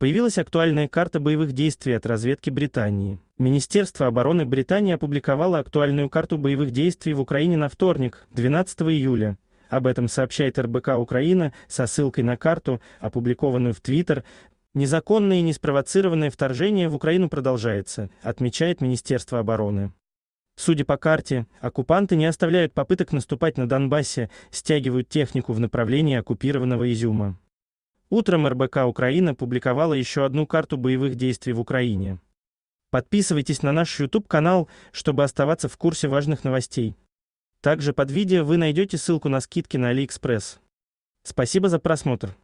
Появилась актуальная карта боевых действий от разведки Британии. Министерство обороны Британии опубликовало актуальную карту боевых действий в Украине на вторник, 12 июля. Об этом сообщает РБК Украина со ссылкой на карту, опубликованную в Твиттер. Незаконное и неспровоцированное вторжение в Украину продолжается, отмечает Министерство обороны. Судя по карте, оккупанты не оставляют попыток наступать на Донбассе, стягивают технику в направлении оккупированного Изюма. Утром РБК Украина публиковала еще одну карту боевых действий в Украине. Подписывайтесь на наш YouTube-канал, чтобы оставаться в курсе важных новостей. Также под видео вы найдете ссылку на скидки на AliExpress. Спасибо за просмотр.